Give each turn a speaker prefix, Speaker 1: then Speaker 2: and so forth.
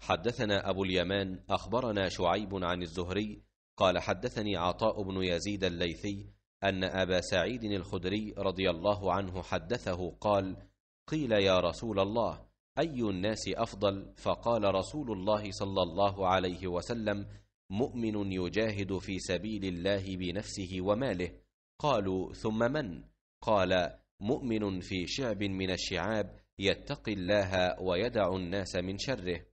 Speaker 1: حدثنا أبو اليمان
Speaker 2: أخبرنا شعيب عن الزهري قال حدثني عطاء بن يزيد الليثي أن أبا سعيد الخدري رضي الله عنه حدثه قال قيل يا رسول الله أي الناس أفضل فقال رسول الله صلى الله عليه وسلم مؤمن يجاهد في سبيل الله بنفسه وماله قالوا ثم من قال مؤمن في شعب من الشعاب
Speaker 1: يتقي الله ويدع الناس من شره